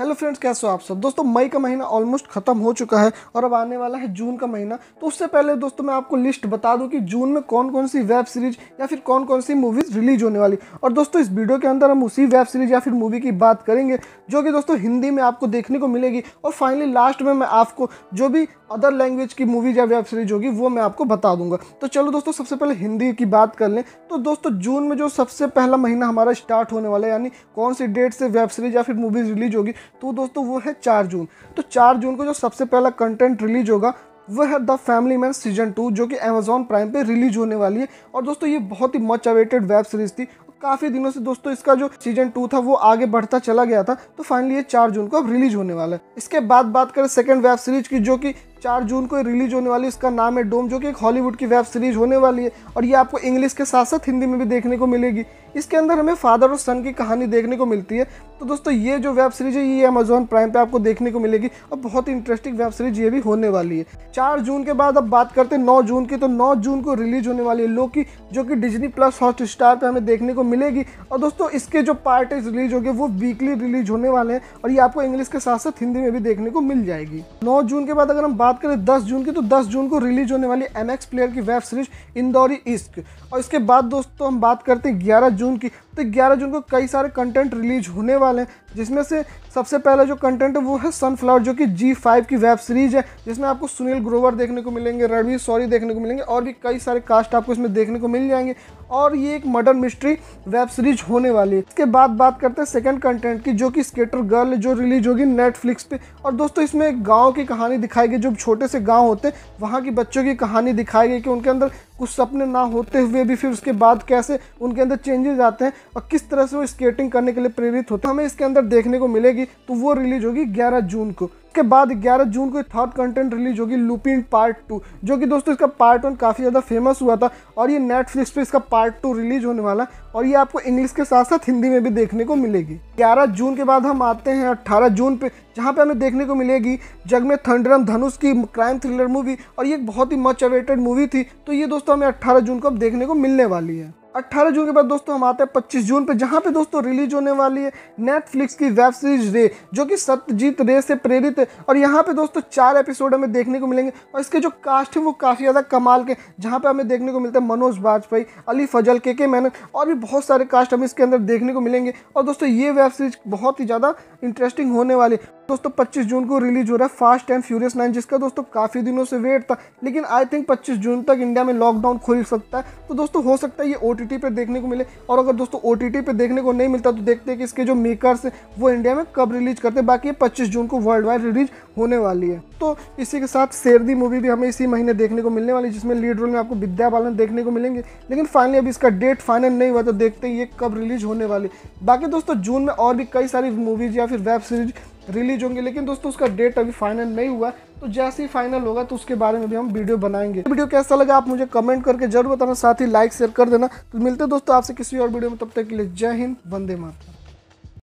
hello friends कैसे हो आप सब दोस्तों मई का महीना ऑलमोस्ट खत्म हो चुका है और अब आने वाला है जून का महीना तो उससे पहले दोस्तों मैं आपको लिस्ट बता दूं कि जून में कौन कौन सी वेब सीरीज या फिर कौन कौन सी मूवीज रिलीज होने वाली और दोस्तों इस वीडियो के अंदर हम उसी वेब सीरीज या फिर मूवी की बात करेंगे जो कि दोस्तों हिंदी में आपको देखने को मिलेगी और फाइनली लास्ट में मैं आपको जो भी अदर लैंग्वेज की मूवीज या वेब सीरीज होगी वो मैं आपको बता दूंगा तो चलो दोस्तों सबसे पहले हिंदी की बात कर लें तो दोस्तों जून में जो सबसे पहला महीना हमारा स्टार्ट होने वाला है यानी कौन सी डेट से वेब सीरीज या फिर मूवीज रिलीज होगी तो दोस्तों वो है चार जून तो चार जून को जो सबसे पहला कंटेंट रिलीज होगा वह है the Family Man season two जो कि अमेजोन प्राइम पे रिलीज होने वाली है और दोस्तों ये बहुत ही मच अवेटेड वेब सीरीज थी काफ़ी दिनों से दोस्तों इसका जो सीजन टू था वो आगे बढ़ता चला गया था तो फाइनली ये चार जून को अब रिलीज होने वाला है इसके बाद बात करें सेकेंड वेब सीरीज की जो कि चार जून को रिलीज होने वाली इसका नाम है डोम जो कि एक हॉलीवुड की वेब सीरीज होने वाली है और ये आपको इंग्लिश के साथ साथ हिंदी में भी देखने को मिलेगी इसके अंदर हमें फादर और सन की कहानी देखने को मिलती है तो दोस्तों ये जो वेब सीरीज है ये अमेजोन प्राइम पे आपको देखने को मिलेगी और बहुत ही इंटरेस्टिंग वेब सीरीज ये भी होने वाली है चार जून के बाद अब बात करते हैं नौ जून की तो नौ जून को रिलीज होने वाली है लोकी जो कि डिजनी प्लस हॉट स्टार पर हमें देखने को मिलेगी और दोस्तों इसके जो पार्ट रिलीज हो गए वो वीकली रिलीज होने वाले हैं और ये आपको इंग्लिश के साथ साथ हिंदी में भी देखने को मिल जाएगी नौ जून के बाद अगर हम बात बात करें 10 जून की तो 10 जून को रिलीज होने वाली एम प्लेयर की वेब सीरीज इंदौरी इश्क और इसके बाद दोस्तों हम बात करते हैं ग्यारह जून की तो 11 जून को कई सारे कंटेंट रिलीज होने वाले हैं जिसमें से सबसे पहला जो कंटेंट है वो है सनफ्लावर जो कि जी फाइव की वेब सीरीज है जिसमें आपको सुनील ग्रोवर देखने को मिलेंगे रणवीर सॉरी देखने को मिलेंगे और भी कई सारे कास्ट आपको इसमें देखने को मिल जाएंगे और ये एक मर्डर मिस्ट्री वेब सीरीज होने वाली है इसके बाद बात करते हैं सेकेंड कंटेंट की जो कि स्केटर गर्ल जो रिलीज होगी नेटफ्लिक्स पे और दोस्तों इसमें एक गाँव की कहानी दिखाई गई जो छोटे से गाँव होते हैं वहाँ की बच्चों की कहानी दिखाई गई कि उनके अंदर कुछ सपने ना होते हुए भी फिर उसके बाद कैसे उनके अंदर चेंजेस आते हैं और किस तरह से वो स्केटिंग करने के लिए प्रेरित होते हैं हमें इसके अंदर देखने को मिलेगी तो वो रिलीज होगी ग्यारह जून को उसके बाद 11 जून को थर्ड कंटेंट रिलीज होगी लुपिन पार्ट टू जो कि दोस्तों इसका पार्ट वन काफ़ी ज़्यादा फेमस हुआ था और ये नेटफ्लिक्स पे इसका पार्ट टू रिलीज होने वाला है और ये आपको इंग्लिश के साथ साथ हिंदी में भी देखने को मिलेगी 11 जून के बाद हम आते हैं 18 जून पे जहाँ पे हमें देखने को मिलेगी जग में थंडरम धनुष की क्राइम थ्रिलर मूवी और ये एक बहुत ही मच अवेटेड मूवी थी तो ये दोस्तों हमें अट्ठारह जून को अब देखने को मिलने वाली है 18 जून के बाद दोस्तों हम आते हैं 25 जून पे जहाँ पे दोस्तों रिलीज होने वाली है नेटफ्लिक्स की वेब सीरीज रे जो कि सत्यजीत रे से प्रेरित है और यहाँ पे दोस्तों चार एपिसोड हमें देखने को मिलेंगे और इसके जो कास्ट है वो काफ़ी ज़्यादा कमाल के जहाँ पे हमें देखने को मिलते हैं मनोज वाजपेयी अली फजल के के मैनन और भी बहुत सारे कास्ट हमें इसके अंदर देखने को मिलेंगे और दोस्तों ये वेब सीरीज बहुत ही ज़्यादा इंटरेस्टिंग होने वाली दोस्तों पच्चीस जून को रिलीज हो रहा है फास्ट एंड फ्यूरियस नाइन जिसका दोस्तों काफ़ी दिनों से वेट था लेकिन आई थिंक पच्चीस जून तक इंडिया में लॉकडाउन खुल सकता है तो दोस्तों हो सकता है ये ओ टी पे देखने को मिले और अगर दोस्तों ओ टी पे देखने को नहीं मिलता तो देखते हैं कि इसके जो मेकर्स हैं वो इंडिया में कब रिलीज करते हैं बाकी ये पच्चीस जून को वर्ल्ड वाइड रिलीज होने वाली है तो इसी के साथ शेरदी मूवी भी हमें इसी महीने देखने को मिलने वाली जिसमें लीड रोल में आपको विद्या बालन देखने को मिलेंगे लेकिन फाइनली अभी इसका डेट फाइनल नहीं हुआ तो देखते हैं ये कब रिलीज होने वाली बाकी दोस्तों जून में और भी कई सारी मूवीज या फिर वेब सीरीज रिलीज होंगे लेकिन दोस्तों उसका डेट अभी फाइनल नहीं हुआ तो जैसे ही फाइनल होगा तो उसके बारे में भी हम वीडियो बनाएंगे वीडियो कैसा लगा आप मुझे कमेंट करके जरूर बताना साथ ही लाइक शेयर कर देना तो मिलते दोस्तों आपसे किसी और वीडियो में तब तक के लिए जय हिंद वंदे मातरम